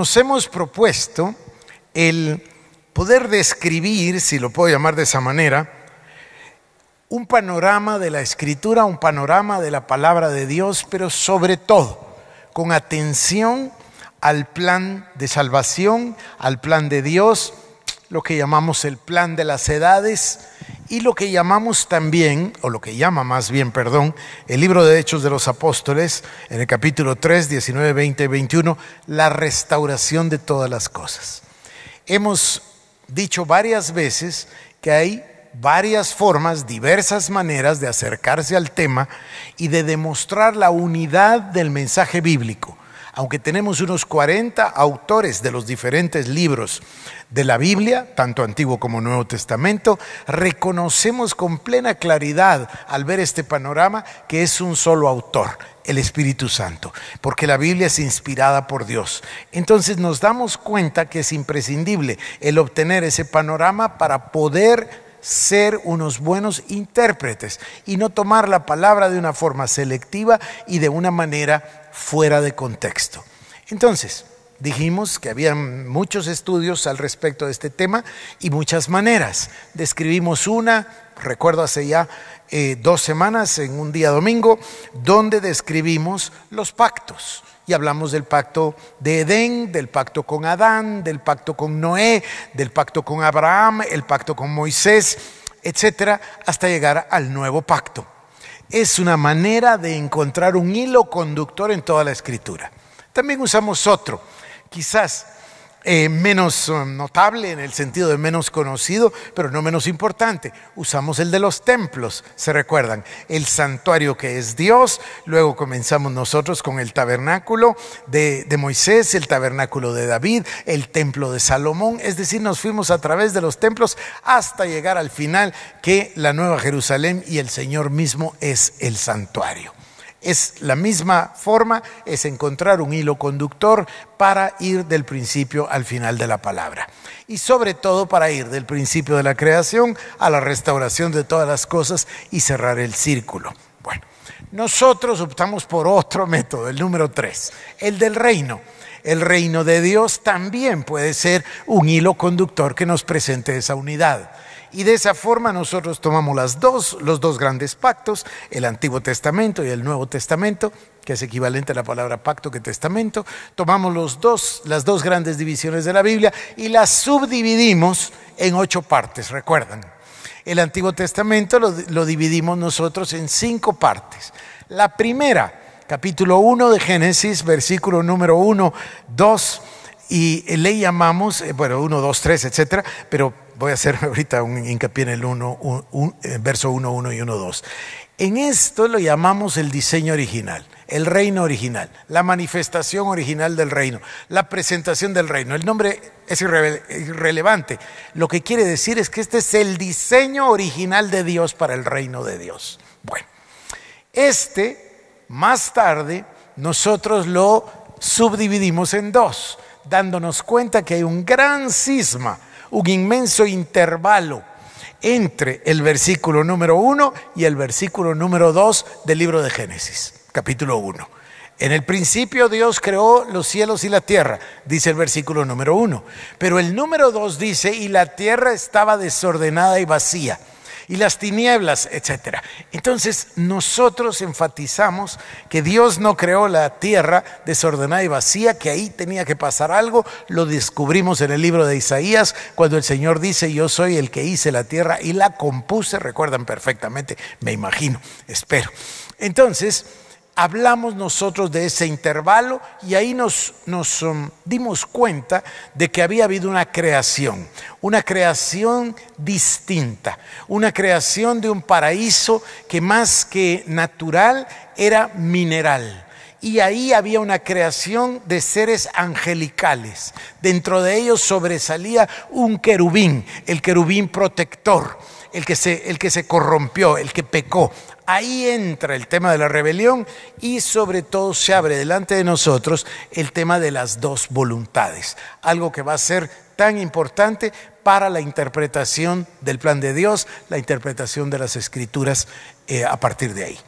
nos hemos propuesto el poder describir, si lo puedo llamar de esa manera, un panorama de la escritura, un panorama de la palabra de Dios, pero sobre todo con atención al plan de salvación, al plan de Dios, lo que llamamos el plan de las edades y lo que llamamos también, o lo que llama más bien, perdón, el libro de Hechos de los Apóstoles, en el capítulo 3, 19, 20 y 21, la restauración de todas las cosas. Hemos dicho varias veces que hay varias formas, diversas maneras de acercarse al tema y de demostrar la unidad del mensaje bíblico aunque tenemos unos 40 autores de los diferentes libros de la Biblia, tanto Antiguo como Nuevo Testamento, reconocemos con plena claridad al ver este panorama que es un solo autor, el Espíritu Santo, porque la Biblia es inspirada por Dios. Entonces nos damos cuenta que es imprescindible el obtener ese panorama para poder ser unos buenos intérpretes y no tomar la palabra de una forma selectiva y de una manera fuera de contexto. Entonces, dijimos que había muchos estudios al respecto de este tema y muchas maneras. Describimos una, recuerdo hace ya eh, dos semanas, en un día domingo, donde describimos los pactos y hablamos del pacto de Edén, del pacto con Adán, del pacto con Noé, del pacto con Abraham, el pacto con Moisés, etcétera, hasta llegar al nuevo pacto. Es una manera de encontrar un hilo conductor en toda la escritura. También usamos otro, quizás eh, menos eh, notable en el sentido de menos conocido, pero no menos importante. Usamos el de los templos, se recuerdan, el santuario que es Dios, luego comenzamos nosotros con el tabernáculo de Moisés, el tabernáculo de David, el templo de Salomón, es decir, nos fuimos a través de los templos hasta llegar al final que la Nueva Jerusalén y el Señor mismo es el santuario. Es la misma forma, es encontrar un hilo conductor para ir del principio al final de la palabra. Y sobre todo para ir del principio de la creación a la restauración de todas las cosas y cerrar el círculo. Bueno, nosotros optamos por otro método, el número tres, el del reino. El reino de Dios también puede ser un hilo conductor que nos presente esa unidad y de esa forma nosotros tomamos dos, los dos grandes pactos, el Antiguo Testamento y el Nuevo Testamento, que es equivalente a la palabra pacto que testamento, tomamos los dos, las dos grandes divisiones de la Biblia y las subdividimos en ocho partes, recuerdan. El Antiguo Testamento lo, lo dividimos nosotros en cinco partes. La primera, capítulo 1 de Génesis, versículo número 1, 2, y eh, le llamamos, eh, bueno, 1, 2, 3, etcétera, pero voy a hacer ahorita un hincapié en el 1, eh, verso 1, 1 y 1, 2. En esto lo llamamos el diseño original, el reino original, la manifestación original del reino, la presentación del reino. El nombre es irrelevante. Lo que quiere decir es que este es el diseño original de Dios para el reino de Dios. Bueno, este, más tarde, nosotros lo subdividimos en dos dándonos cuenta que hay un gran cisma, un inmenso intervalo entre el versículo número 1 y el versículo número 2 del libro de Génesis, capítulo 1. En el principio Dios creó los cielos y la tierra, dice el versículo número 1. Pero el número 2 dice, y la tierra estaba desordenada y vacía y las tinieblas, etc. Entonces nosotros enfatizamos que Dios no creó la tierra desordenada y vacía, que ahí tenía que pasar algo, lo descubrimos en el libro de Isaías, cuando el Señor dice, yo soy el que hice la tierra y la compuse, recuerdan perfectamente, me imagino, espero. Entonces, hablamos nosotros de ese intervalo y ahí nos, um, dimos cuenta de que había habido una creación, una creación distinta, una creación de un paraíso que más que natural era mineral y ahí había una creación de seres angelicales. Dentro de ellos sobresalía un querubín, el querubín protector, el que se corrompió, el que pecó. Ahí entra el tema de la rebelión y sobre todo se abre delante de nosotros el tema de las dos voluntades, algo que va a ser tan importante para la interpretación del plan de Dios, la interpretación de las escrituras eh, a partir de ahí.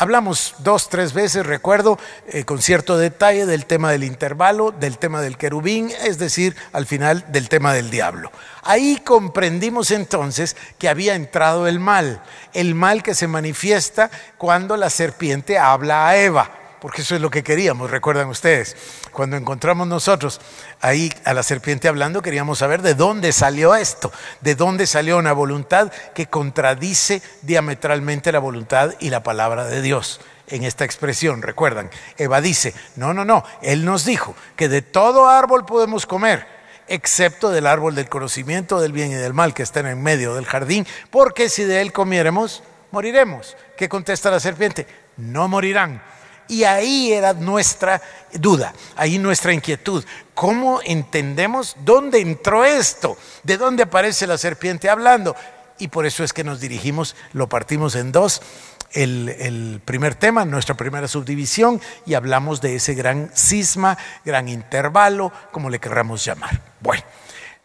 Hablamos dos, tres veces, recuerdo, eh, con cierto detalle del tema del intervalo, del tema del querubín, es decir, al final del tema del diablo. Ahí comprendimos entonces que había entrado el mal, el mal que se manifiesta cuando la serpiente habla a Eva porque eso es lo que queríamos, recuerdan ustedes. Cuando encontramos nosotros ahí a la serpiente hablando, queríamos saber de dónde salió esto, de dónde salió una voluntad que contradice diametralmente la voluntad y la palabra de Dios. En esta expresión, recuerdan, Eva dice, no, no, no, Él nos dijo que de todo árbol podemos comer, excepto del árbol del conocimiento del bien y del mal que está en el medio del jardín, porque si de Él comiéramos, moriremos. ¿Qué contesta la serpiente? No morirán y ahí era nuestra duda, ahí nuestra inquietud. ¿Cómo entendemos dónde entró esto? ¿De dónde aparece la serpiente hablando? Y por eso es que nos dirigimos, lo partimos en dos, el, primer tema, nuestra primera subdivisión, y hablamos de ese gran cisma, gran intervalo, como le querramos llamar. Bueno,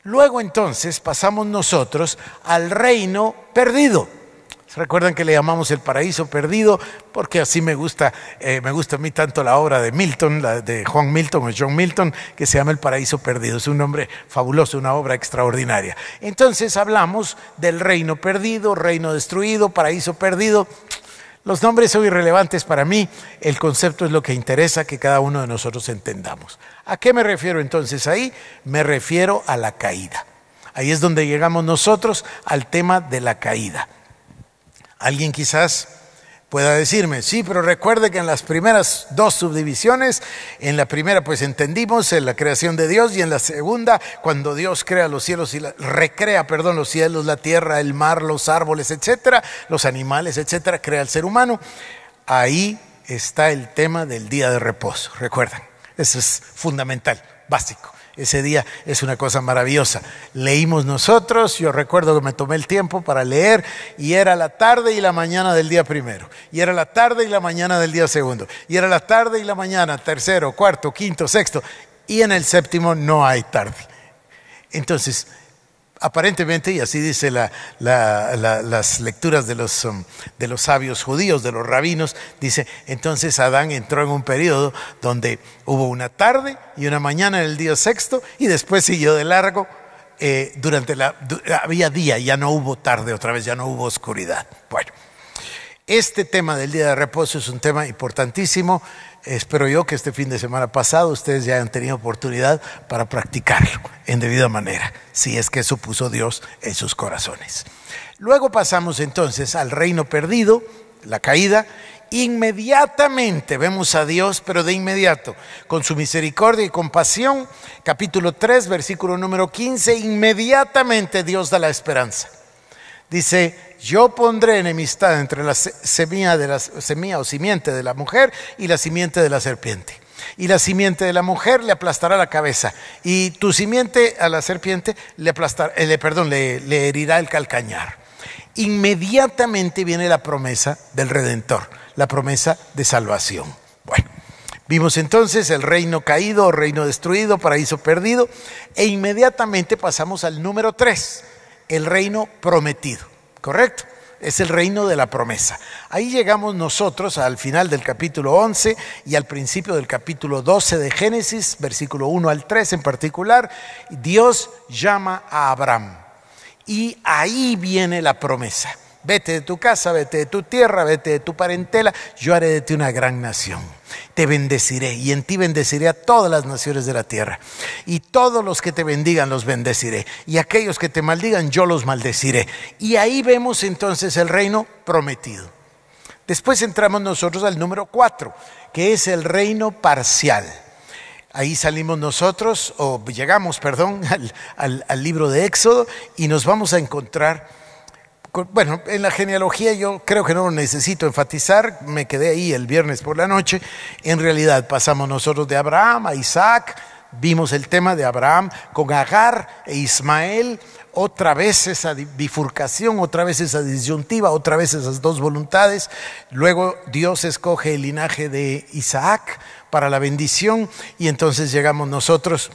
luego entonces pasamos nosotros al reino perdido. Recuerdan que le llamamos el paraíso perdido porque así me gusta, eh, me gusta a mí tanto la obra de Milton, la de Juan Milton o John Milton, que se llama El paraíso perdido. Es un nombre fabuloso, una obra extraordinaria. Entonces hablamos del reino perdido, reino destruido, paraíso perdido. Los nombres son irrelevantes para mí, el concepto es lo que interesa que cada uno de nosotros entendamos. ¿A qué me refiero entonces ahí? Me refiero a la caída. Ahí es donde llegamos nosotros al tema de la caída. Alguien quizás pueda decirme, sí, pero recuerde que en las primeras dos subdivisiones, en la primera pues entendimos en la creación de Dios y en la segunda cuando Dios crea los cielos y la, recrea, perdón, los cielos, la tierra, el mar, los árboles, etcétera, los animales, etcétera, crea el ser humano. Ahí está el tema del día de reposo, recuerdan. Eso es fundamental, básico. Ese día es una cosa maravillosa. Leímos nosotros, yo recuerdo que me tomé el tiempo para leer y era la tarde y la mañana del día primero, y era la tarde y la mañana del día segundo, y era la tarde y la mañana tercero, cuarto, quinto, sexto, y en el séptimo no hay tarde. Entonces, aparentemente, y así dice las lecturas de los, um, de los sabios judíos, de los rabinos, dice, entonces Adán entró en un periodo donde hubo una tarde y una mañana en el día sexto y después siguió de largo. Eh, durante la había día, ya no hubo tarde otra vez, ya no hubo oscuridad. Bueno, este tema del día de reposo es un tema importantísimo. Espero yo que este fin de semana pasado ustedes ya hayan tenido oportunidad para practicarlo en debida manera, si es que eso puso Dios en sus corazones. Luego pasamos entonces al reino perdido, la caída. Inmediatamente vemos a Dios, pero de inmediato, con su misericordia y compasión, capítulo 3, versículo número 15, inmediatamente Dios da la esperanza. Dice, yo pondré enemistad entre la semilla, de la semilla o simiente de la mujer y la simiente de la serpiente. Y la simiente de la mujer le aplastará la cabeza. Y tu simiente a la serpiente le, aplastará, eh, perdón, le, le herirá el calcañar. Inmediatamente viene la promesa del Redentor, la promesa de salvación. Bueno, Vimos entonces el reino caído, reino destruido, paraíso perdido, e inmediatamente pasamos al número 3, el reino prometido, ¿correcto? Es el reino de la promesa. Ahí llegamos nosotros al final del capítulo 11 y al principio del capítulo 12 de Génesis, versículo 1 al 3 en particular. Dios llama a Abraham. Y ahí viene la promesa. Vete de tu casa, vete de tu tierra, vete de tu parentela. Yo haré de ti una gran nación. Te bendeciré y en ti bendeciré a todas las naciones de la tierra. Y todos los que te bendigan los bendeciré. Y aquellos que te maldigan yo los maldeciré. Y ahí vemos entonces el reino prometido. Después entramos nosotros al número cuatro, que es el reino parcial. Ahí salimos nosotros, o llegamos, perdón, al libro de Éxodo y nos vamos a encontrar bueno, en la genealogía yo creo que no lo necesito enfatizar, me quedé ahí el viernes por la noche, en realidad pasamos nosotros de Abraham a Isaac, vimos el tema de Abraham con Agar e Ismael, otra vez esa bifurcación, otra vez esa disyuntiva, otra vez esas dos voluntades. Luego Dios escoge el linaje de Isaac para la bendición y entonces llegamos nosotros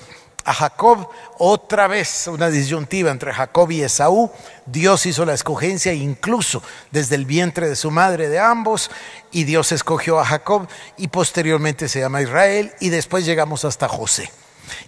a Jacob, otra vez una disyuntiva entre Jacob y Esaú. Dios hizo la escogencia incluso desde el vientre de su madre de ambos y Dios escogió a Jacob y posteriormente se llama Israel y después llegamos hasta José.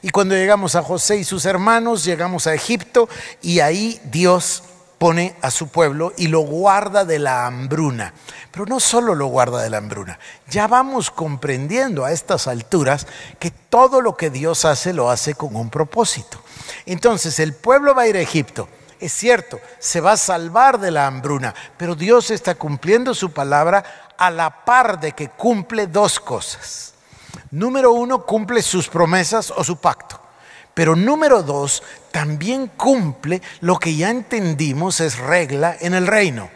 Y cuando llegamos a José y sus hermanos, llegamos a Egipto y ahí Dios pone a su pueblo y lo guarda de la hambruna. Pero no solo lo guarda de la hambruna, ya vamos comprendiendo a estas alturas que todo lo que Dios hace lo hace con un propósito. Entonces el pueblo va a ir a Egipto. Es cierto, se va a salvar de la hambruna, pero Dios está cumpliendo su palabra a la par de que cumple dos cosas. Número uno, cumple sus promesas o su pacto. Pero número dos, también cumple lo que ya entendimos es regla en el reino.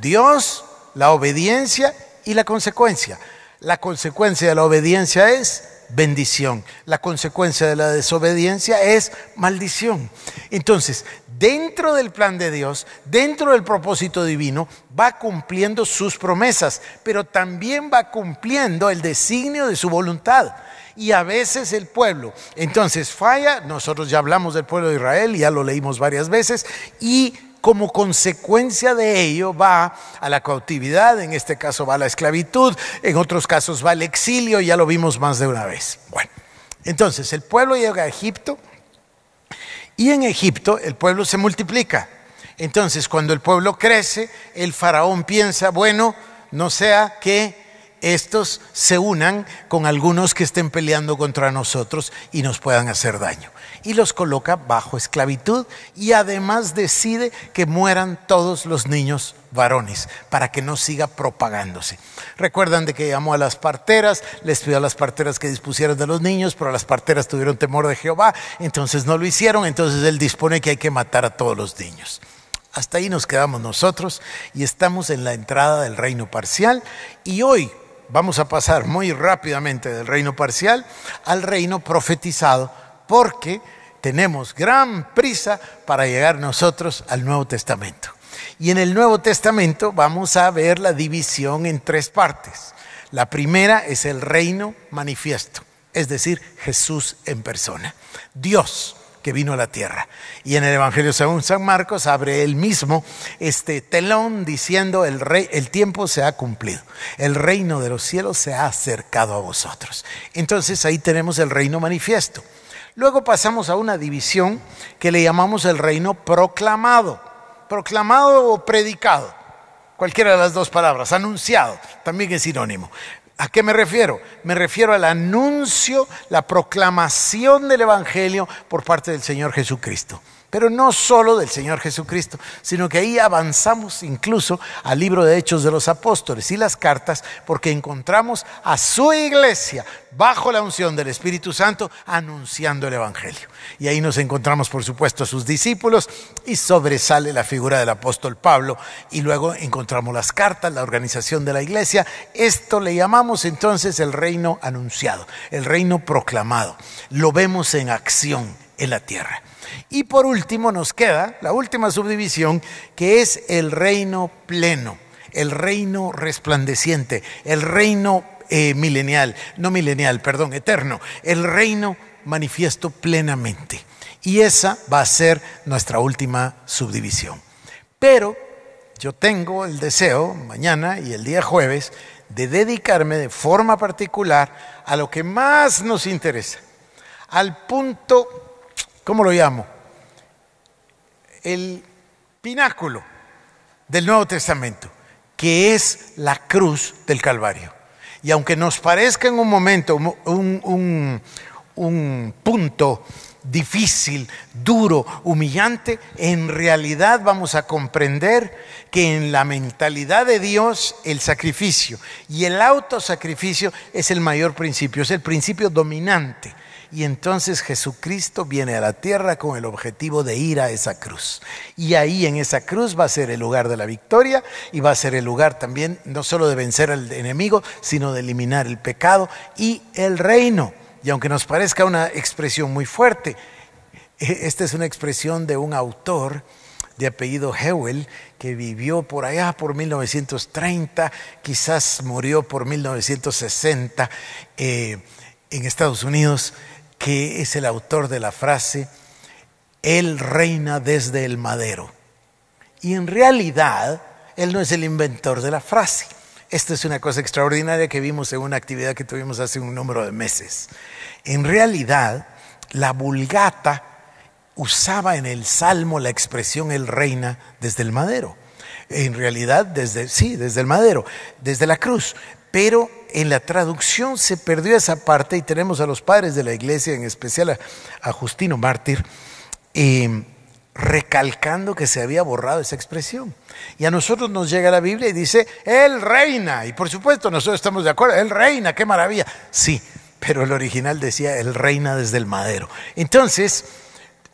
Dios, la obediencia y la consecuencia. La consecuencia de la obediencia es bendición. La consecuencia de la desobediencia es maldición. Entonces, dentro del plan de Dios, dentro del propósito divino, va cumpliendo sus promesas, pero también va cumpliendo el designio de su voluntad y a veces el pueblo. Entonces falla, nosotros ya hablamos del pueblo de Israel, ya lo leímos varias veces, y como consecuencia de ello va a la cautividad, en este caso va a la esclavitud, en otros casos va al exilio, ya lo vimos más de una vez. Bueno, entonces el pueblo llega a Egipto y en Egipto el pueblo se multiplica. Entonces cuando el pueblo crece, el faraón piensa, bueno, no sea que estos se unan con algunos que estén peleando contra nosotros y nos puedan hacer daño. Y los coloca bajo esclavitud y además decide que mueran todos los niños varones para que no siga propagándose. Recuerdan de que llamó a las parteras, les pidió a las parteras que dispusieran de los niños, pero las parteras tuvieron temor de Jehová, entonces no lo hicieron, entonces él dispone que hay que matar a todos los niños. Hasta ahí nos quedamos nosotros y estamos en la entrada del reino parcial y hoy vamos a pasar muy rápidamente del reino parcial al reino profetizado, porque tenemos gran prisa para llegar nosotros al Nuevo Testamento. Y en el Nuevo Testamento vamos a ver la división en tres partes. La primera es el reino manifiesto, es decir, Jesús en persona. Dios que vino a la tierra. Y en el Evangelio según San Marcos abre él mismo este telón diciendo, el, rey, el tiempo se ha cumplido, el reino de los cielos se ha acercado a vosotros. Entonces ahí tenemos el reino manifiesto. Luego pasamos a una división que le llamamos el reino proclamado, proclamado o predicado, cualquiera de las dos palabras, anunciado, también es sinónimo. ¿A qué me refiero? Me refiero al anuncio, la proclamación del Evangelio por parte del Señor Jesucristo pero no solo del Señor Jesucristo, sino que ahí avanzamos incluso al libro de Hechos de los Apóstoles y las cartas, porque encontramos a su iglesia bajo la unción del Espíritu Santo anunciando el Evangelio. Y ahí nos encontramos, por supuesto, a sus discípulos y sobresale la figura del apóstol Pablo y luego encontramos las cartas, la organización de la iglesia. Esto le llamamos entonces el reino anunciado, el reino proclamado. Lo vemos en acción en la tierra. Y por último nos queda la última subdivisión, que es el reino pleno, el reino resplandeciente, el reino eh, milenial, no milenial, perdón, eterno, el reino manifiesto plenamente. Y esa va a ser nuestra última subdivisión. Pero yo tengo el deseo, mañana y el día jueves, de dedicarme de forma particular a lo que más nos interesa, al punto ¿cómo lo llamo? El pináculo del Nuevo Testamento, que es la cruz del Calvario. Y aunque nos parezca en un momento un, un punto difícil, duro, humillante, en realidad vamos a comprender que en la mentalidad de Dios el sacrificio y el autosacrificio es el mayor principio, es el principio dominante y entonces Jesucristo viene a la tierra con el objetivo de ir a esa cruz. Y ahí en esa cruz va a ser el lugar de la victoria y va a ser el lugar también no solo de vencer al enemigo, sino de eliminar el pecado y el reino. Y aunque nos parezca una expresión muy fuerte, e-, esta es una expresión de un autor de apellido Hewell, que vivió por allá por 1930, quizás murió por 1960 eh, en Estados Unidos, que es el autor de la frase, Él reina desde el madero. Y en realidad, Él no es el inventor de la frase. Esta es una cosa extraordinaria que vimos en una actividad que tuvimos hace un número de meses. En realidad, la vulgata usaba en el Salmo la expresión Él reina desde el madero. En realidad, desde, sí, desde el madero, desde la cruz. Pero en la traducción se perdió esa parte y tenemos a los padres de la iglesia, en especial a, Justino Mártir, em, recalcando que se había borrado esa expresión. Y a nosotros nos llega la Biblia y dice, Él reina. Y por supuesto, nosotros estamos de acuerdo, Él reina, qué maravilla. Sí, pero el original decía, Él reina desde el madero. Entonces,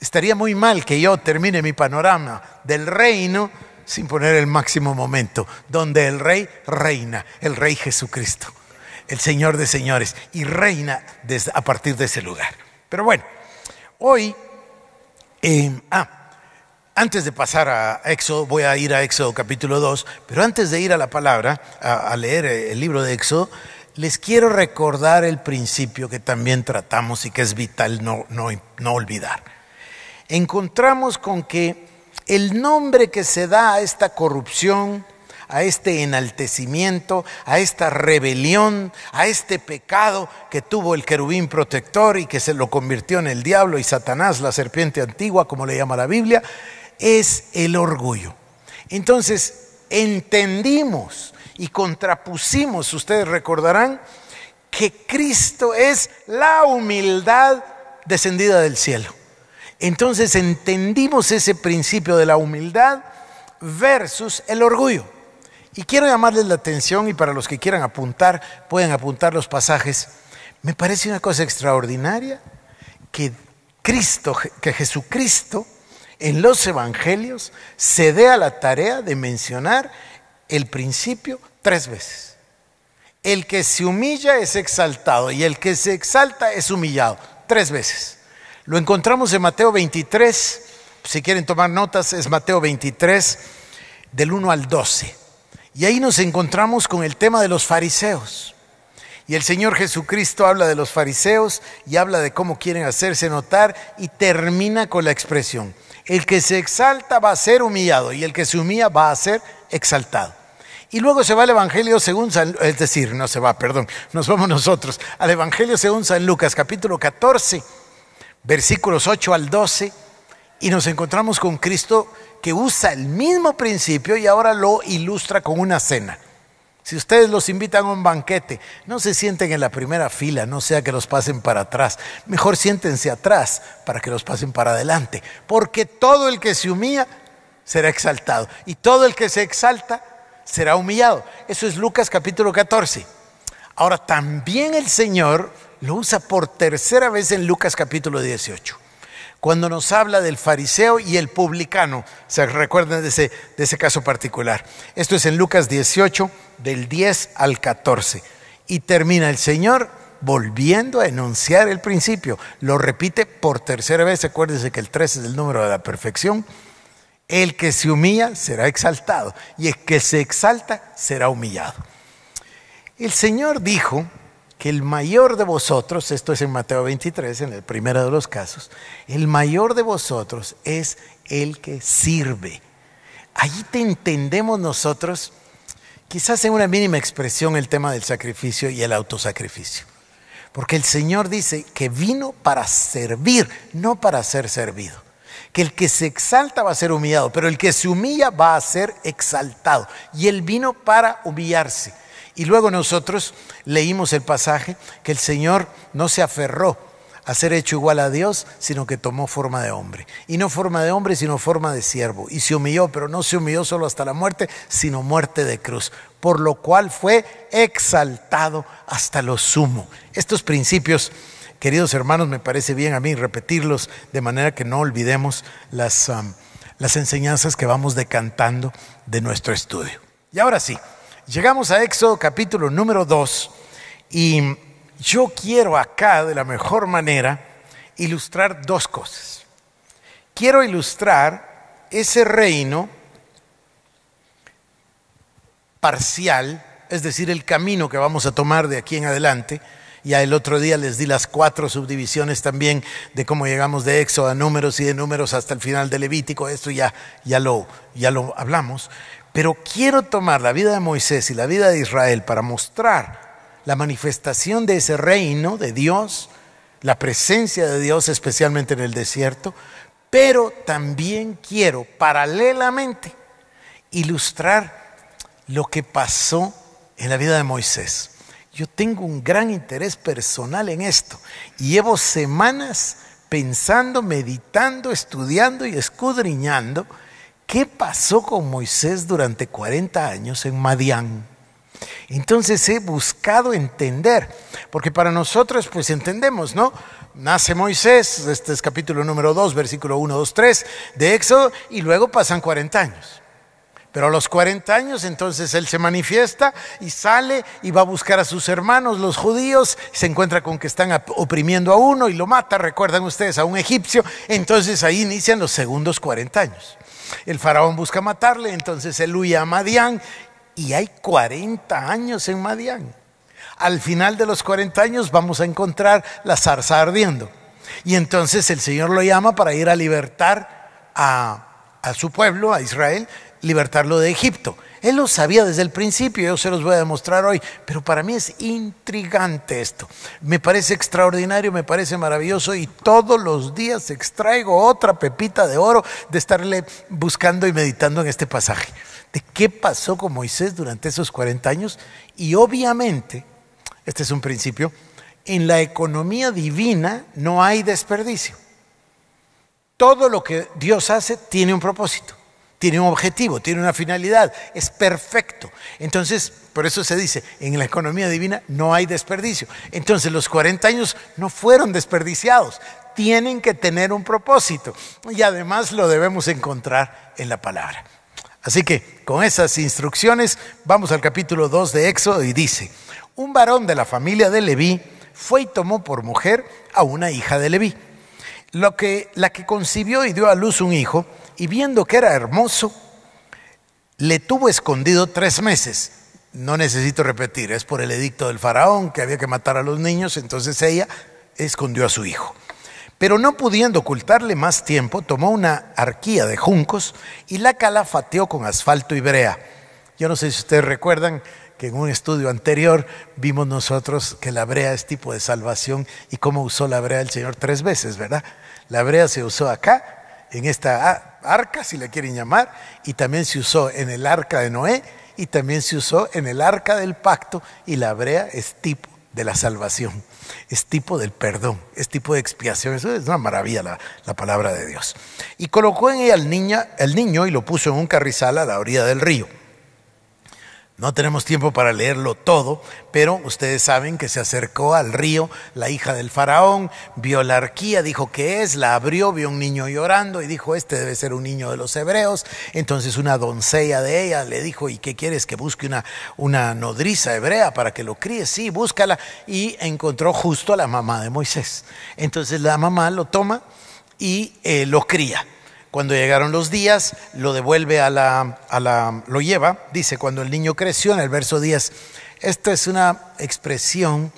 estaría muy mal que yo termine mi panorama del reino sin poner el máximo momento, donde el rey reina, el rey Jesucristo el Señor de señores y reina a partir de ese lugar. Pero bueno, hoy, eh, ah, antes de pasar a Éxodo, voy a ir a Éxodo capítulo 2, pero antes de ir a la palabra, a, leer eh, el libro de Éxodo, les quiero recordar el principio que también tratamos y que es vital no olvidar. Encontramos con que el nombre que se da a esta corrupción, a este enaltecimiento, a esta rebelión, a este pecado que tuvo el querubín protector y que se lo convirtió en el diablo y Satanás, la serpiente antigua, como le llama la Biblia, es el orgullo. Entonces, entendimos y contrapusimos, ustedes recordarán, que Cristo es la humildad descendida del cielo. Entonces entendimos ese principio de la humildad versus el orgullo. Y quiero llamarles la atención y para los que quieran apuntar, pueden apuntar los pasajes. Me parece una cosa extraordinaria que Cristo, que Jesucristo en los evangelios se dé a la tarea de mencionar el principio tres veces. El que se humilla es exaltado y el que se exalta es humillado tres veces. Lo encontramos en Mateo 23, si quieren tomar notas, es Mateo 23 del 1 al 12. Y ahí nos encontramos con el tema de los fariseos. Y el Señor Jesucristo habla de los fariseos y habla de cómo quieren hacerse notar y termina con la expresión, el que se exalta va a ser humillado y el que se humilla va a ser exaltado. Y luego se va al Evangelio según San, es decir, no se va, perdón, nos vamos nosotros, al Evangelio según San Lucas, capítulo 14, versículos 8 al 12 y nos encontramos con Cristo que usa el mismo principio y ahora lo ilustra con una cena. Si ustedes los invitan a un banquete, no se sienten en la primera fila, no sea que los pasen para atrás. Mejor siéntense atrás para que los pasen para adelante. Porque todo el que se humilla será exaltado. Y todo el que se exalta será humillado. Eso es Lucas capítulo 14. Ahora también el Señor lo usa por tercera vez en Lucas capítulo 18 cuando nos habla del fariseo y el publicano. ¿Se recuerden de ese, de ese caso particular? Esto es en Lucas 18, del 10 al 14. Y termina el Señor volviendo a enunciar el principio. Lo repite por tercera vez. Acuérdense que el 13 es el número de la perfección. El que se humilla será exaltado y el que se exalta será humillado. El Señor dijo que el mayor de vosotros, esto es en Mateo 23, en el primero de los casos, el mayor de vosotros es el que sirve. Allí te entendemos nosotros, quizás en una mínima expresión, el tema del sacrificio y el autosacrificio. Porque el Señor dice que vino para servir, no para ser servido. Que el que se exalta va a ser humillado, pero el que se humilla va a ser exaltado. Y Él vino para humillarse y luego nosotros leímos el pasaje que el Señor no se aferró a ser hecho igual a Dios, sino que tomó forma de hombre. Y no forma de hombre, sino forma de siervo. Y se humilló, pero no se humilló solo hasta la muerte, sino muerte de cruz. Por lo cual fue exaltado hasta lo sumo. Estos principios, queridos hermanos, me parece bien a mí repetirlos de manera que no olvidemos las, las enseñanzas que vamos decantando de nuestro estudio. Y ahora sí. Llegamos a Éxodo capítulo número 2 y yo quiero acá de la mejor manera ilustrar dos cosas. Quiero ilustrar ese reino parcial, es decir, el camino que vamos a tomar de aquí en adelante. Ya el otro día les di las cuatro subdivisiones también de cómo llegamos de Éxodo a números y de números hasta el final de Levítico. Esto ya, ya, lo, ya lo hablamos. Pero quiero tomar la vida de Moisés y la vida de Israel para mostrar la manifestación de ese reino de Dios, la presencia de Dios especialmente en el desierto, pero también quiero paralelamente ilustrar lo que pasó en la vida de Moisés. Yo tengo un gran interés personal en esto y llevo semanas pensando, meditando, estudiando y escudriñando qué pasó con Moisés durante 40 años en Madián. Entonces he buscado entender, porque para nosotros pues entendemos, ¿no? Nace Moisés, este es capítulo número 2, versículo 1, 2, 3 de Éxodo, y luego pasan 40 años. Pero a los 40 años entonces él se manifiesta y sale y va a buscar a sus hermanos, los judíos, se encuentra con que están oprimiendo a uno y lo mata, recuerdan ustedes, a un egipcio, entonces ahí inician los segundos 40 años. El faraón busca matarle, entonces él huye a Madián y hay 40 años en Madián. Al final de los 40 años vamos a encontrar la zarza ardiendo. Y entonces el Señor lo llama para ir a libertar a, a su pueblo, a Israel, libertarlo de Egipto. Él lo sabía desde el principio, yo se los voy a demostrar hoy, pero para mí es intrigante esto. Me parece extraordinario, me parece maravilloso y todos los días extraigo otra pepita de oro de estarle buscando y meditando en este pasaje, de qué pasó con Moisés durante esos 40 años y obviamente, este es un principio, en la economía divina no hay desperdicio. Todo lo que Dios hace tiene un propósito tiene un objetivo, tiene una finalidad, es perfecto. Entonces, por eso se dice, en la economía divina no hay desperdicio. Entonces, los 40 años no fueron desperdiciados, tienen que tener un propósito y además lo debemos encontrar en la palabra. Así que, con esas instrucciones, vamos al capítulo 2 de Éxodo y dice, un varón de la familia de Leví fue y tomó por mujer a una hija de Leví la que concibió y dio a luz un hijo, y viendo que era hermoso, le tuvo escondido tres meses. No necesito repetir, es por el edicto del faraón que había que matar a los niños, entonces ella escondió a su hijo. Pero no pudiendo ocultarle más tiempo, tomó una arquía de juncos y la calafateó con asfalto y brea. Yo no sé si ustedes recuerdan que en un estudio anterior vimos nosotros que la brea es tipo de salvación y cómo usó la brea el Señor tres veces, ¿verdad? La brea se usó acá, en esta arca, si la quieren llamar, y también se usó en el arca de Noé y también se usó en el arca del pacto y la brea es tipo de la salvación, es tipo del perdón, es tipo de expiación. Eso es una maravilla la, palabra de Dios. Y colocó en ella al, niña, el niño y lo puso en un carrizal a la orilla del río no tenemos tiempo para leerlo todo, pero ustedes saben que se acercó al río la hija del faraón, vio la arquía, dijo que es, la abrió, vio un niño llorando y dijo, este debe ser un niño de los hebreos. Entonces una doncella de ella le dijo, ¿y qué quieres que busque una, una nodriza hebrea para que lo críe? Sí, búscala. Y encontró justo a la mamá de Moisés. Entonces la mamá lo toma y eh, lo cría. Cuando llegaron los días, lo devuelve a la, la, lo lleva, dice, cuando el niño creció, en el verso 10. Esta es una expresión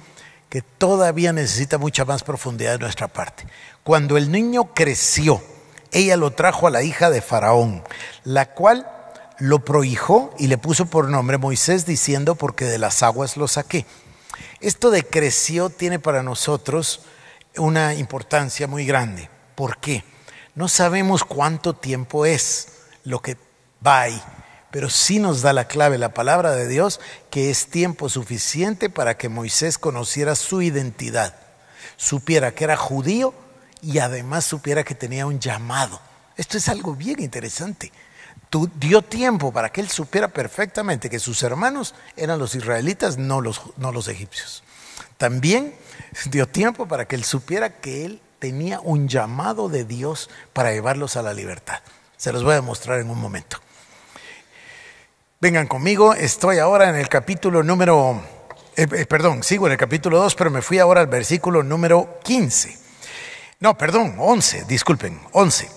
que todavía necesita mucha más profundidad de nuestra parte. Cuando el niño creció, ella lo trajo a la hija de Faraón, la cual lo prohijó y le puso por nombre Moisés, diciendo, porque de las aguas lo saqué. Esto de creció tiene para nosotros una importancia muy grande. ¿Por qué? No sabemos cuánto tiempo es lo que va ahí, pero sí nos da la clave la palabra de Dios, que es tiempo suficiente para que Moisés conociera su identidad, supiera que era judío y además supiera que tenía un llamado. Esto es algo bien interesante. dio tiempo para que él supiera perfectamente que sus hermanos eran los israelitas, no los, no los egipcios. También dio tiempo para que él supiera que él tenía un llamado de Dios para llevarlos a la libertad. Se los voy a mostrar en un momento. Vengan conmigo, estoy ahora en el capítulo número, eh, eh, perdón, sigo en el capítulo 2, pero me fui ahora al versículo número 15. No, perdón, 11, disculpen, 11.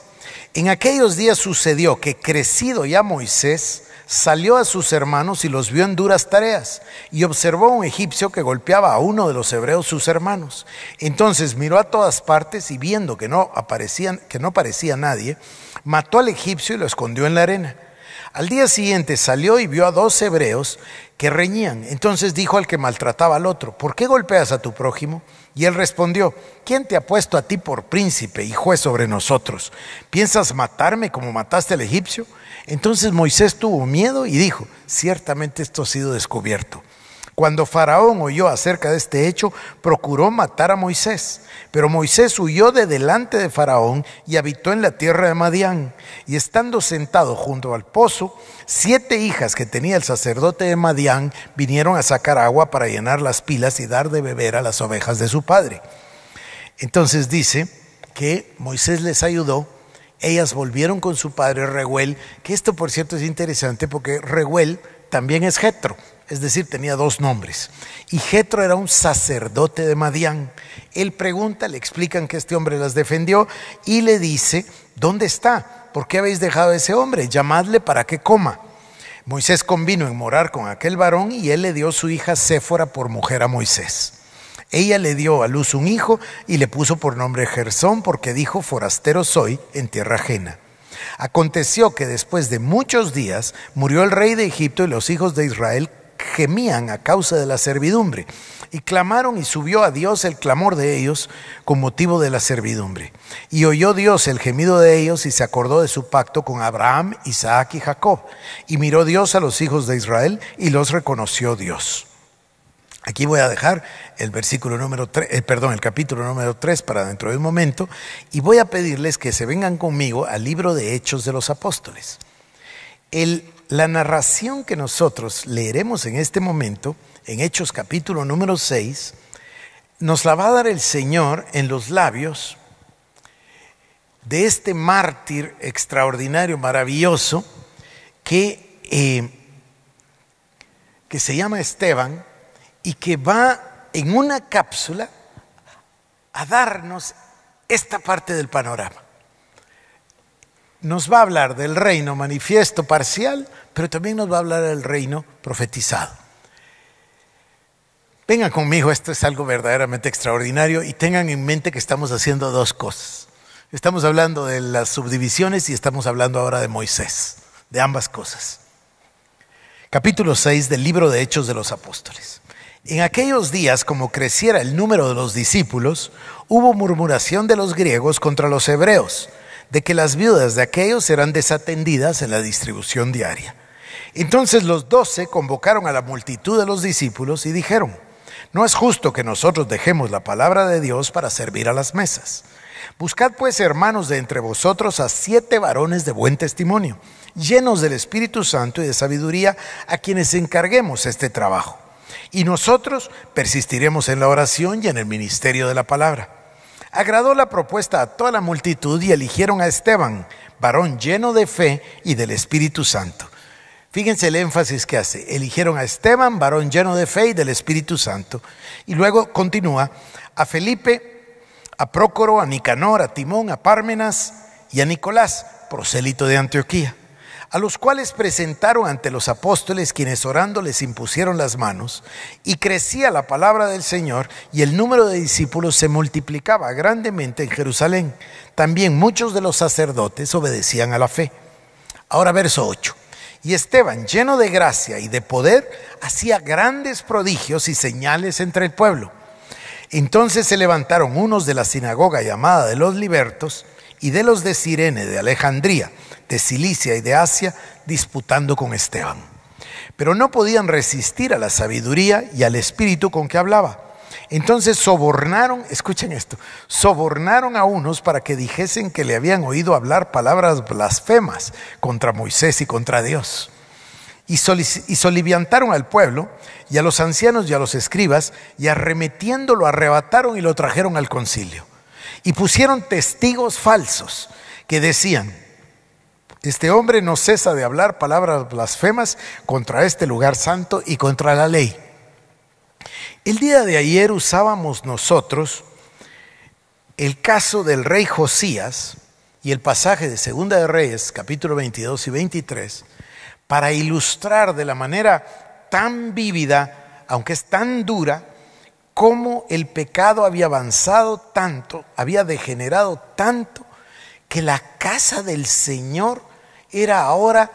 En aquellos días sucedió que crecido ya Moisés, salió a sus hermanos y los vio en duras tareas, y observó a un egipcio que golpeaba a uno de los hebreos sus hermanos. Entonces miró a todas partes y viendo que no aparecía que no parecía nadie, mató al egipcio y lo escondió en la arena. Al día siguiente salió y vio a dos hebreos que reñían. Entonces dijo al que maltrataba al otro, ¿por qué golpeas a tu prójimo? Y él respondió, ¿quién te ha puesto a ti por príncipe y juez sobre nosotros? ¿Piensas matarme como mataste al egipcio? Entonces Moisés tuvo miedo y dijo, ciertamente esto ha sido descubierto cuando Faraón oyó acerca de este hecho, procuró matar a Moisés. Pero Moisés huyó de delante de Faraón y habitó en la tierra de Madián. Y estando sentado junto al pozo, siete hijas que tenía el sacerdote de Madián vinieron a sacar agua para llenar las pilas y dar de beber a las ovejas de su padre. Entonces dice que Moisés les ayudó ellas volvieron con su padre Reguel, que esto por cierto es interesante porque Reguel también es Jetro es decir, tenía dos nombres. Y Jetro era un sacerdote de Madián. Él pregunta, le explican que este hombre las defendió y le dice, ¿dónde está? ¿Por qué habéis dejado a ese hombre? Llamadle para que coma. Moisés convino en morar con aquel varón y él le dio su hija Séfora por mujer a Moisés. Ella le dio a luz un hijo y le puso por nombre Gersón porque dijo, forastero soy en tierra ajena. Aconteció que después de muchos días murió el rey de Egipto y los hijos de Israel gemían a causa de la servidumbre, y clamaron y subió a Dios el clamor de ellos con motivo de la servidumbre. Y oyó Dios el gemido de ellos y se acordó de su pacto con Abraham, Isaac y Jacob. Y miró Dios a los hijos de Israel y los reconoció Dios. Aquí voy a dejar el versículo número 3, eh, perdón, el capítulo número 3 para dentro de un momento y voy a pedirles que se vengan conmigo al libro de Hechos de los Apóstoles. El la narración que nosotros leeremos en este momento, en Hechos capítulo número 6, nos la va a dar el Señor en los labios de este mártir extraordinario, maravilloso, que, eh, que se llama Esteban y que va en una cápsula a darnos esta parte del panorama nos va a hablar del reino manifiesto parcial, pero también nos va a hablar del reino profetizado. Vengan conmigo, esto es algo verdaderamente extraordinario y tengan en mente que estamos haciendo dos cosas. Estamos hablando de las subdivisiones y estamos hablando ahora de Moisés, de ambas cosas. Capítulo 6 del libro de Hechos de los Apóstoles. En aquellos días, como creciera el número de los discípulos, hubo murmuración de los griegos contra los hebreos de que las viudas de aquellos eran desatendidas en la distribución diaria. Entonces los doce convocaron a la multitud de los discípulos y dijeron, no es justo que nosotros dejemos la palabra de Dios para servir a las mesas. Buscad pues, hermanos, de entre vosotros a siete varones de buen testimonio, llenos del Espíritu Santo y de sabiduría, a quienes encarguemos este trabajo. Y nosotros persistiremos en la oración y en el ministerio de la palabra. Agradó la propuesta a toda la multitud y eligieron a Esteban, varón lleno de fe y del Espíritu Santo. Fíjense el énfasis que hace. Eligieron a Esteban, varón lleno de fe y del Espíritu Santo. Y luego continúa a Felipe, a Prócoro, a Nicanor, a Timón, a Pármenas y a Nicolás, prosélito de Antioquía a los cuales presentaron ante los apóstoles quienes orando les impusieron las manos, y crecía la palabra del Señor, y el número de discípulos se multiplicaba grandemente en Jerusalén. También muchos de los sacerdotes obedecían a la fe. Ahora verso 8. Y Esteban, lleno de gracia y de poder, hacía grandes prodigios y señales entre el pueblo. Entonces se levantaron unos de la sinagoga llamada de los libertos y de los de Sirene de Alejandría de Cilicia y de Asia disputando con Esteban. Pero no podían resistir a la sabiduría y al espíritu con que hablaba. Entonces sobornaron, escuchen esto, sobornaron a unos para que dijesen que le habían oído hablar palabras blasfemas contra Moisés y contra Dios. Y, soliviantaron al pueblo y a los ancianos y a los escribas y arremetiendo lo arrebataron y lo trajeron al concilio. Y pusieron testigos falsos que decían, este hombre no cesa de hablar palabras blasfemas contra este lugar santo y contra la ley. El día de ayer usábamos nosotros el caso del rey Josías y el pasaje de Segunda de Reyes, capítulo 22 y 23, para ilustrar de la manera tan vívida, aunque es tan dura, cómo el pecado había avanzado tanto, había degenerado tanto, que la casa del Señor era ahora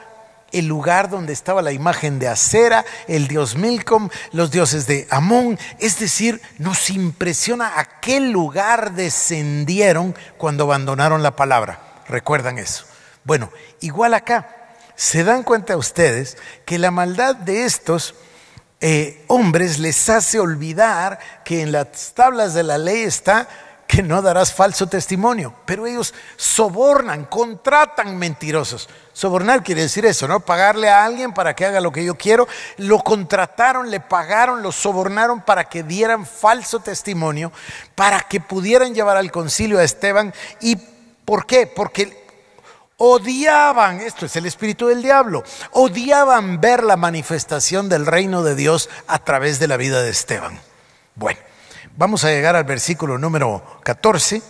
el lugar donde estaba la imagen de Acera, el dios Milcom, los dioses de Amón. Es decir, nos impresiona a qué lugar descendieron cuando abandonaron la palabra. ¿Recuerdan eso? Bueno, igual acá. Se dan cuenta ustedes que la maldad de estos eh, hombres les hace olvidar que en las tablas de la ley está que no darás falso testimonio. Pero ellos sobornan, contratan mentirosos. Sobornar quiere decir eso, ¿no? Pagarle a alguien para que haga lo que yo quiero. Lo contrataron, le pagaron, lo sobornaron para que dieran falso testimonio, para que pudieran llevar al concilio a Esteban. ¿Y por qué? Porque odiaban, esto es el espíritu del diablo, odiaban ver la manifestación del reino de Dios a través de la vida de Esteban. Bueno. Vamos a llegar al versículo número 14.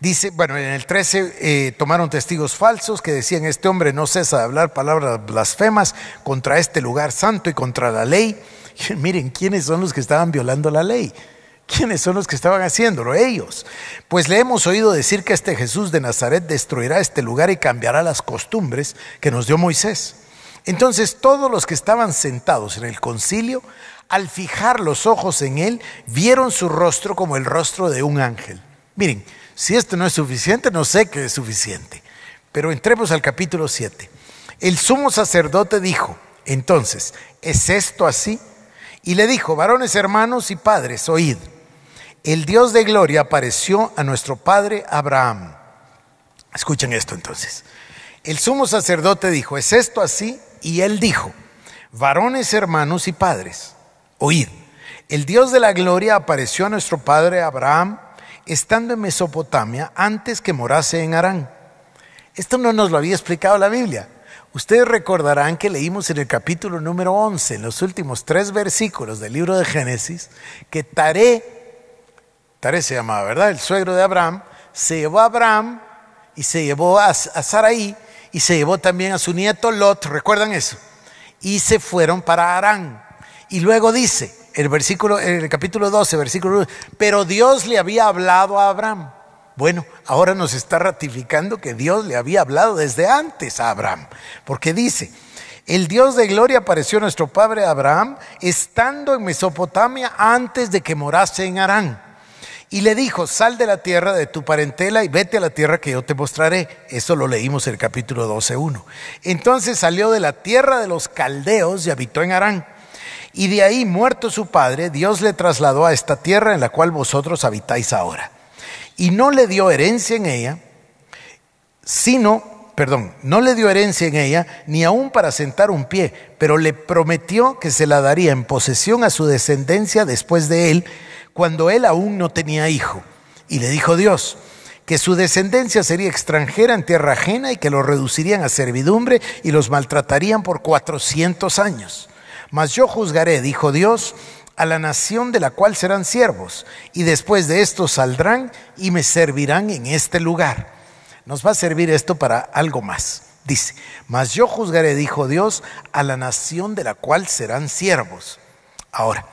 Dice, bueno, en el 13 eh, tomaron testigos falsos que decían, este hombre no cesa de hablar palabras blasfemas contra este lugar santo y contra la ley. miren, ¿quiénes son los que estaban violando la ley? ¿Quiénes son los que estaban haciéndolo? Ellos. Pues le hemos oído decir que este Jesús de Nazaret destruirá este lugar y cambiará las costumbres que nos dio Moisés. Entonces todos los que estaban sentados en el concilio al fijar los ojos en él, vieron su rostro como el rostro de un ángel. Miren, si esto no es suficiente, no sé qué es suficiente. Pero entremos al capítulo 7. El sumo sacerdote dijo, entonces, ¿es esto así? Y le dijo, varones hermanos y padres, oíd, el Dios de gloria apareció a nuestro padre Abraham. Escuchen esto entonces. El sumo sacerdote dijo, ¿es esto así? Y él dijo, varones hermanos y padres, Oír, el Dios de la gloria apareció a nuestro padre Abraham estando en Mesopotamia antes que morase en Arán. Esto no nos lo había explicado la Biblia. Ustedes recordarán que leímos en el capítulo número 11, en los últimos tres versículos del libro de Génesis, que Taré, Taré se llamaba, ¿verdad? El suegro de Abraham, se llevó a Abraham y se llevó a, a Saraí y se llevó también a su nieto Lot, ¿recuerdan eso? Y se fueron para Arán. Y luego dice, el versículo, el capítulo 12, versículo 1, pero Dios le había hablado a Abraham. Bueno, ahora nos está ratificando que Dios le había hablado desde antes a Abraham, porque dice, el Dios de gloria apareció a nuestro padre Abraham estando en Mesopotamia antes de que morase en Arán. Y le dijo, sal de la tierra de tu parentela y vete a la tierra que yo te mostraré. Eso lo leímos en el capítulo 12.1. Entonces salió de la tierra de los caldeos y habitó en Arán. Y de ahí, muerto su padre, Dios le trasladó a esta tierra en la cual vosotros habitáis ahora. Y no le dio herencia en ella, sino, perdón, no le dio herencia en ella ni aún para sentar un pie, pero le prometió que se la daría en posesión a su descendencia después de él, cuando él aún no tenía hijo. Y le dijo Dios, que su descendencia sería extranjera en tierra ajena y que lo reducirían a servidumbre y los maltratarían por cuatrocientos años. Mas yo juzgaré, dijo Dios, a la nación de la cual serán siervos, y después de esto saldrán y me servirán en este lugar. Nos va a servir esto para algo más. Dice, mas yo juzgaré, dijo Dios, a la nación de la cual serán siervos. Ahora,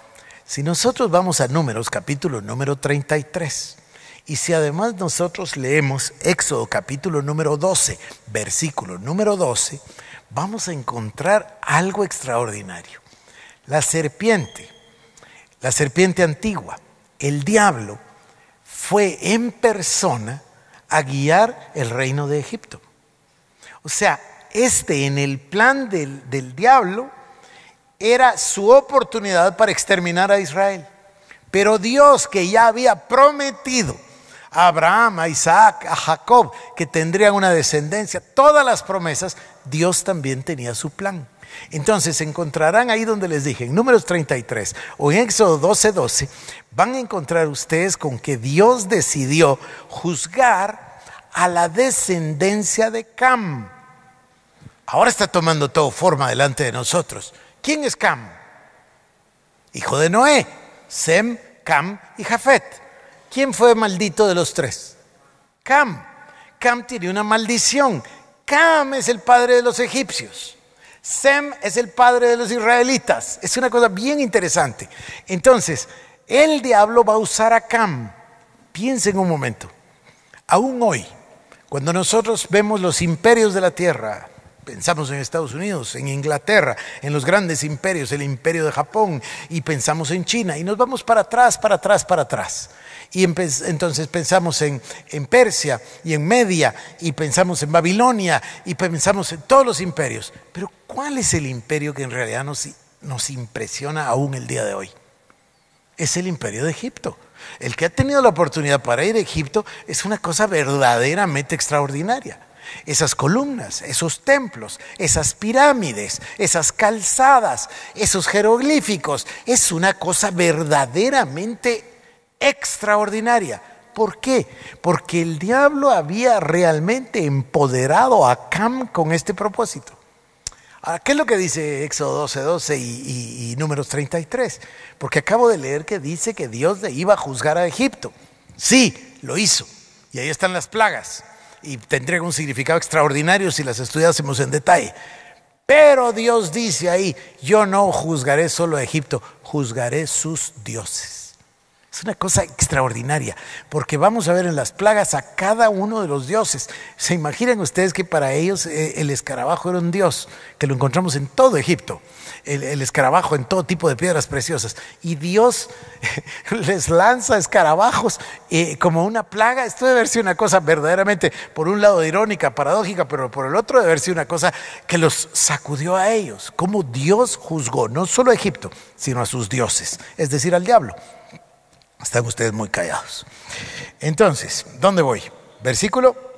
si nosotros vamos a números, capítulo número 33, y si además nosotros leemos Éxodo capítulo número 12, versículo número 12, vamos a encontrar algo extraordinario. La serpiente, la serpiente antigua, el diablo, fue en persona a guiar el reino de Egipto. O sea, este en el plan del, diablo era su oportunidad para exterminar a Israel. Pero Dios que ya había prometido a Abraham, a Isaac, a Jacob, que tendrían una descendencia, todas las promesas, Dios también tenía su plan. Entonces encontrarán ahí donde les dije, en números 33 o en Éxodo 12, 12, van a encontrar ustedes con que Dios decidió juzgar a la descendencia de Cam. Ahora está tomando todo forma delante de nosotros. ¿Quién es Cam? Hijo de Noé, Sem, Cam y Jafet. ¿Quién fue maldito de los tres? Cam. Cam tiene una maldición. Cam es el padre de los egipcios. Sem es el padre de los israelitas. Es una cosa bien interesante. Entonces, el diablo va a usar a Cam. Piensen un momento. Aún hoy, cuando nosotros vemos los imperios de la tierra, Pensamos en Estados Unidos, en Inglaterra, en los grandes imperios, el imperio de Japón, y pensamos en China, y nos vamos para atrás, para atrás, para atrás. Y entonces pensamos en, Persia y en Media y pensamos en Babilonia y pensamos en todos los imperios. Pero ¿cuál es el imperio que en realidad nos impresiona aún el día de hoy? Es el imperio de Egipto. El que ha tenido la oportunidad para ir a Egipto es una cosa verdaderamente extraordinaria esas columnas, esos templos, esas pirámides, esas calzadas, esos jeroglíficos. Es una cosa verdaderamente extraordinaria. ¿Por qué? Porque el diablo había realmente empoderado a Cam con este propósito. Ahora, ¿qué es lo que dice Éxodo 12, 12 y, y, números 33? Porque acabo de leer que dice que Dios le iba a juzgar a Egipto. Sí, lo hizo. Y ahí están las plagas y tendrían un significado extraordinario si las estudiásemos en detalle. Pero Dios dice ahí, yo no juzgaré solo a Egipto, juzgaré sus dioses. Es una cosa extraordinaria, porque vamos a ver en las plagas a cada uno de los dioses. ¿Se imaginan ustedes que para ellos eh, el escarabajo era un dios, que lo encontramos en todo Egipto? el, escarabajo en todo tipo de piedras preciosas. Y Dios les lanza escarabajos eh, como una plaga. Esto debe ser una cosa verdaderamente, por un lado irónica, paradójica, pero por el otro debe ser una cosa que los sacudió a ellos. Como Dios juzgó no solo a Egipto, sino a sus dioses, es decir, al diablo. Están ustedes muy callados. Entonces, ¿dónde voy? Versículo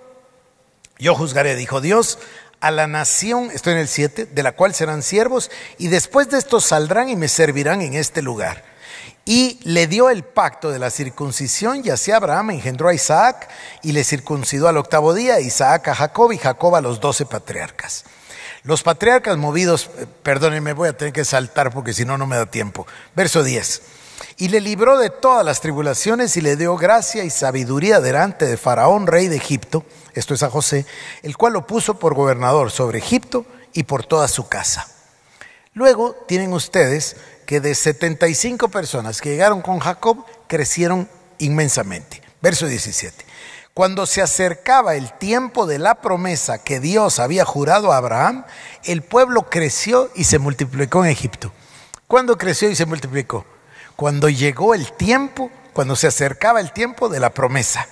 yo juzgaré, dijo Dios, a la nación, estoy en el 7, de la cual serán siervos, y después de esto saldrán y me servirán en este lugar. Y le dio el pacto de la circuncisión, y así Abraham engendró a Isaac, y le circuncidó al octavo día, Isaac a Jacob, y Jacob a los doce patriarcas. Los patriarcas movidos, eh, perdónenme, voy a tener que saltar porque si no, no me da tiempo. Verso 10. Y le libró de todas las tribulaciones y le dio gracia y sabiduría delante de Faraón, rey de Egipto esto es a José, el cual lo puso por gobernador sobre Egipto y por toda su casa. Luego tienen ustedes que de 75 personas que llegaron con Jacob, crecieron inmensamente. Verso 17. Cuando se acercaba el tiempo de la promesa que Dios había jurado a Abraham, el pueblo creció y se multiplicó en Egipto. ¿Cuándo creció y se multiplicó? Cuando llegó el tiempo, cuando se acercaba el tiempo de la promesa.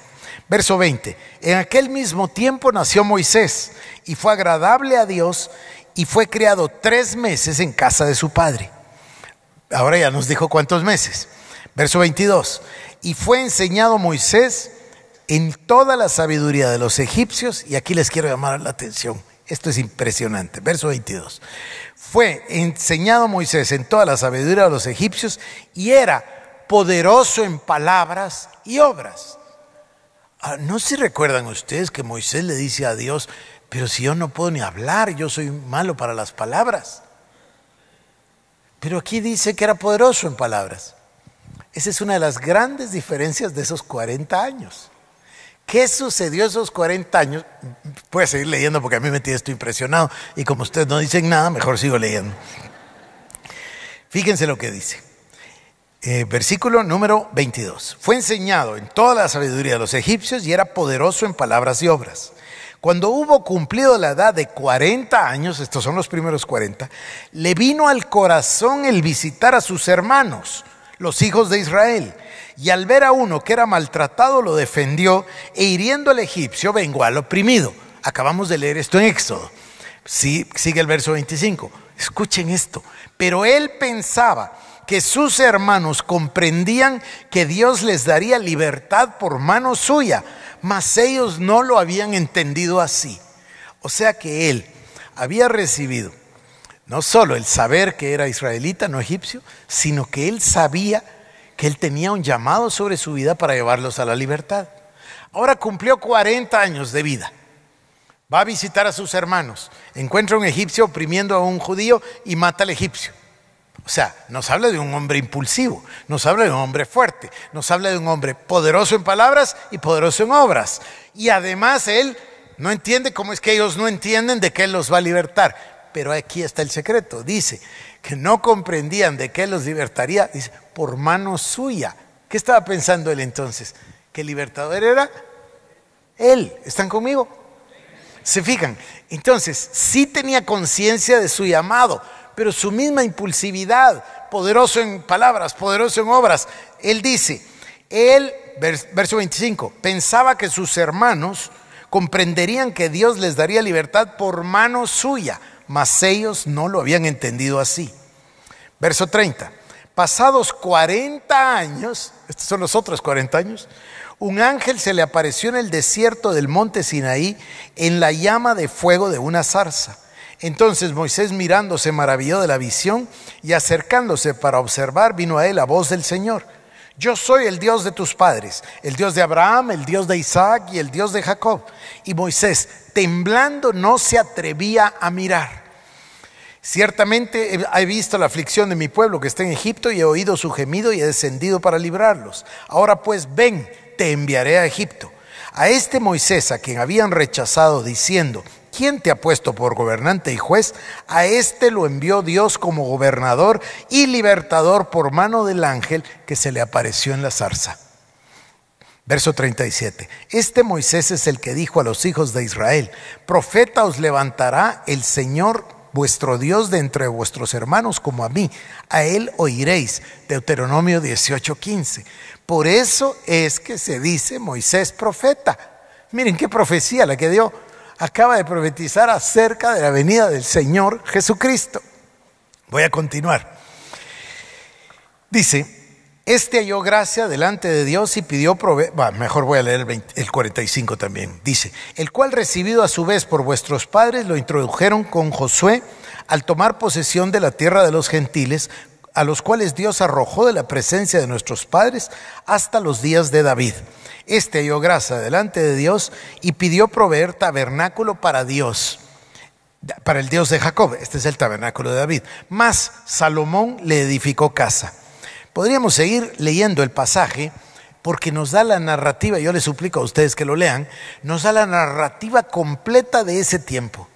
Verso 20. En aquel mismo tiempo nació Moisés y fue agradable a Dios y fue criado tres meses en casa de su padre. Ahora ya nos dijo cuántos meses. Verso 22. Y fue enseñado Moisés en toda la sabiduría de los egipcios y aquí les quiero llamar la atención. Esto es impresionante. Verso 22. Fue enseñado Moisés en toda la sabiduría de los egipcios y era poderoso en palabras y obras. Ah, no se recuerdan ustedes que Moisés le dice a Dios, pero si yo no puedo ni hablar, yo soy malo para las palabras. Pero aquí dice que era poderoso en palabras. Esa es una de las grandes diferencias de esos 40 años. ¿Qué sucedió esos 40 años? Puedes seguir leyendo porque a mí me tiene esto impresionado y como ustedes no dicen nada, mejor sigo leyendo. Fíjense lo que dice. Eh, versículo número 22. Fue enseñado en toda la sabiduría de los egipcios y era poderoso en palabras y obras. Cuando hubo cumplido la edad de 40 años, estos son los primeros 40, le vino al corazón el visitar a sus hermanos, los hijos de Israel. Y al ver a uno que era maltratado, lo defendió e hiriendo al egipcio vengo al oprimido. Acabamos de leer esto en Éxodo. Sí, sigue el verso 25. Escuchen esto. Pero él pensaba, que sus hermanos comprendían que Dios les daría libertad por mano suya, mas ellos no lo habían entendido así. O sea que él había recibido no solo el saber que era israelita, no egipcio, sino que él sabía que él tenía un llamado sobre su vida para llevarlos a la libertad. Ahora cumplió 40 años de vida. Va a visitar a sus hermanos. Encuentra un egipcio oprimiendo a un judío y mata al egipcio. O sea, nos habla de un hombre impulsivo, nos habla de un hombre fuerte, nos habla de un hombre poderoso en palabras y poderoso en obras. Y además él no entiende cómo es que ellos no entienden de qué él los va a libertar. Pero aquí está el secreto. Dice que no comprendían de qué los libertaría, dice, por mano suya. ¿Qué estaba pensando él entonces? ¿Que libertador era él? ¿Están conmigo? ¿Se fijan? Entonces, sí tenía conciencia de su llamado pero su misma impulsividad, poderoso en palabras, poderoso en obras. Él dice, él, verso 25, pensaba que sus hermanos comprenderían que Dios les daría libertad por mano suya, mas ellos no lo habían entendido así. Verso 30, pasados 40 años, estos son los otros 40 años, un ángel se le apareció en el desierto del monte Sinaí en la llama de fuego de una zarza. Entonces Moisés mirándose maravilló de la visión y acercándose para observar vino a él la voz del Señor. Yo soy el Dios de tus padres, el Dios de Abraham, el Dios de Isaac y el Dios de Jacob. Y Moisés, temblando, no se atrevía a mirar. Ciertamente he visto la aflicción de mi pueblo que está en Egipto y he oído su gemido y he descendido para librarlos. Ahora pues ven, te enviaré a Egipto. A este Moisés, a quien habían rechazado, diciendo, te ha puesto por gobernante y juez? A este lo envió Dios como gobernador y libertador por mano del ángel que se le apareció en la zarza. Verso 37. Este Moisés es el que dijo a los hijos de Israel, profeta os levantará el Señor vuestro Dios de entre vuestros hermanos como a mí. A él oiréis. Deuteronomio 18:15. Por eso es que se dice Moisés profeta. Miren qué profecía la que dio acaba de profetizar acerca de la venida del Señor Jesucristo. Voy a continuar. Dice, este halló gracia delante de Dios y pidió prove mejor voy a leer el 45 también. Dice, el cual recibido a su vez por vuestros padres lo introdujeron con Josué al tomar posesión de la tierra de los gentiles a los cuales Dios arrojó de la presencia de nuestros padres hasta los días de David. Este halló gracia delante de Dios y pidió proveer tabernáculo para Dios, para el Dios de Jacob. Este es el tabernáculo de David. Más Salomón le edificó casa. Podríamos seguir leyendo el pasaje porque nos da la narrativa, yo les suplico a ustedes que lo lean, nos da la narrativa completa de ese tiempo.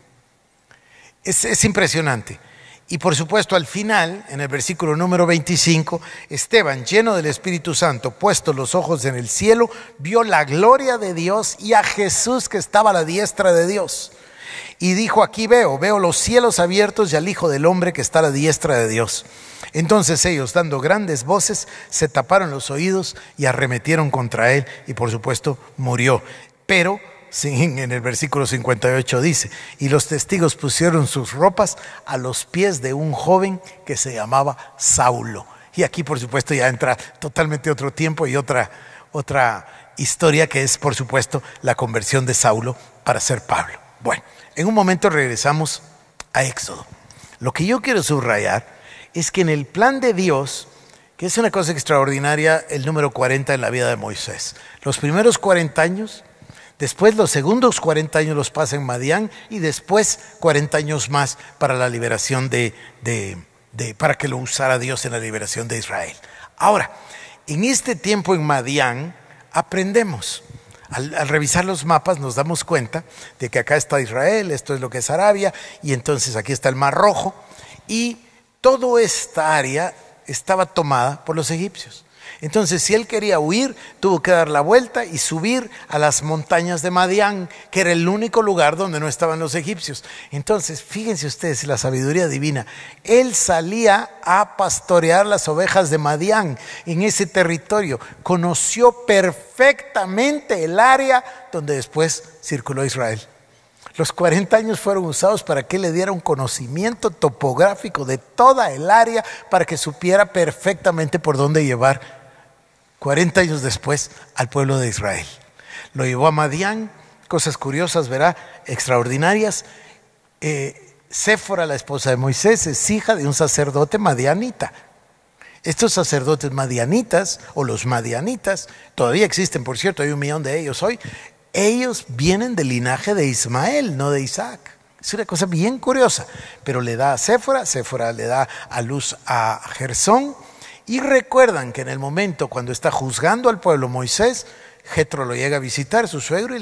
es impresionante. Y por supuesto al final, en el versículo número 25, Esteban, lleno del Espíritu Santo, puesto los ojos en el cielo, vio la gloria de Dios y a Jesús que estaba a la diestra de Dios. Y dijo, aquí veo, veo los cielos abiertos y al Hijo del Hombre que está a la diestra de Dios. Entonces ellos, dando grandes voces, se taparon los oídos y arremetieron contra él y por supuesto murió. Pero en el versículo 58 dice, y los testigos pusieron sus ropas a los pies de un joven que se llamaba Saulo. Y aquí, por supuesto, ya entra totalmente otro tiempo y otra, otra historia que es, por supuesto, la conversión de Saulo para ser Pablo. Bueno, en un momento regresamos a Éxodo. Lo que yo quiero subrayar es que en el plan de Dios, que es una cosa extraordinaria, el número 40 en la vida de Moisés, los primeros 40 años Después los segundos 40 años los pasa en Madián y después 40 años más para la liberación de, para que lo usara Dios en la liberación de Israel. Ahora, en este tiempo en Madián aprendemos. Al, al, revisar los mapas nos damos cuenta de que acá está Israel, esto es lo que es Arabia, y entonces aquí está el Mar Rojo, y toda esta área estaba tomada por los egipcios. Entonces, si él quería huir, tuvo que dar la vuelta y subir a las montañas de Madián, que era el único lugar donde no estaban los egipcios. Entonces, fíjense ustedes la sabiduría divina. Él salía a pastorear las ovejas de Madián en ese territorio. Conoció perfectamente el área donde después circuló Israel. Los 40 años fueron usados para que le diera un conocimiento topográfico de toda el área, para que supiera perfectamente por dónde llevar 40 años después al pueblo de Israel. Lo llevó a Madián, cosas curiosas, verá, extraordinarias. Eh, Séfora, la esposa de Moisés, es hija de un sacerdote madianita. Estos sacerdotes madianitas o los madianitas, todavía existen, por cierto, hay un millón de ellos hoy, ellos vienen del linaje de Ismael, no de Isaac. Es una cosa bien curiosa, pero le da a Séfora, Séfora le da a luz a Gersón, y recuerdan que en el momento cuando está juzgando al pueblo Moisés, Jetro lo llega a visitar, su suegro, y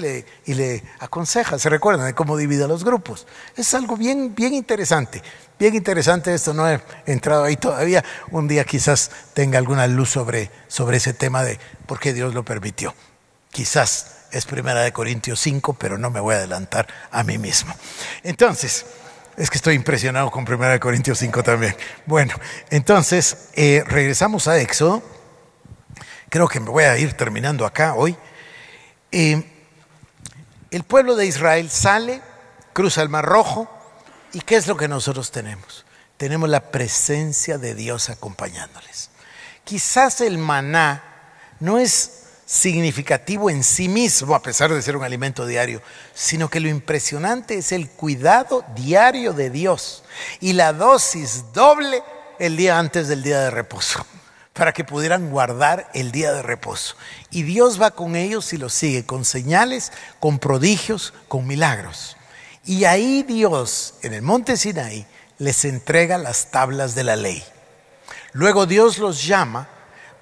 le, aconseja. ¿Se recuerdan de cómo divide los grupos? Es algo bien, bien interesante. Bien interesante esto, no he entrado ahí todavía. Un día quizás tenga alguna luz sobre, sobre ese tema de por qué Dios lo permitió. Quizás es Primera de Corintios 5, pero no me voy a adelantar a mí mismo. Entonces, es que estoy impresionado con 1 Corintios 5 también. Bueno, entonces eh, regresamos a Éxodo. Creo que me voy a ir terminando acá hoy. Eh, el pueblo de Israel sale, cruza el Mar Rojo, ¿y qué es lo que nosotros tenemos? Tenemos la presencia de Dios acompañándoles. Quizás el maná no es significativo en sí mismo, a pesar de ser un alimento diario, sino que lo impresionante es el cuidado diario de Dios y la dosis doble el día antes del día de reposo, para que pudieran guardar el día de reposo. Y Dios va con ellos y los sigue, con señales, con prodigios, con milagros. Y ahí Dios, en el monte Sinai les entrega las tablas de la ley. Luego Dios los llama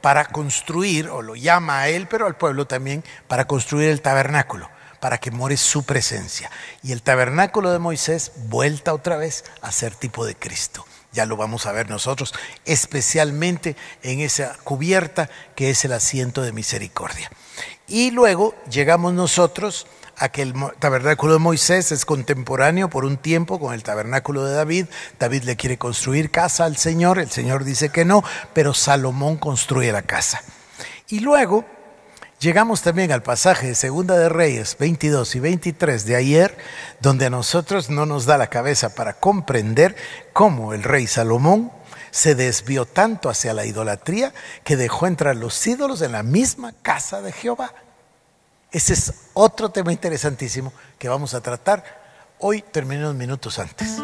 para construir, o lo llama a él, pero al pueblo también, para construir el tabernáculo, para que more su presencia. Y el tabernáculo de Moisés vuelta otra vez a ser tipo de Cristo. Ya lo vamos a ver nosotros, especialmente en esa cubierta que es el asiento de misericordia. Y luego llegamos nosotros a que el tabernáculo de Moisés es contemporáneo por un tiempo con el tabernáculo de David. David le quiere construir casa al Señor, el Señor dice que no, pero Salomón construye la casa. Y luego llegamos también al pasaje de Segunda de Reyes 22 y 23 de ayer, donde a nosotros no nos da la cabeza para comprender cómo el rey Salomón se desvió tanto hacia la idolatría que dejó entrar los ídolos en la misma casa de Jehová. Ese es otro tema interesantísimo que vamos a tratar. Hoy terminé minutos antes.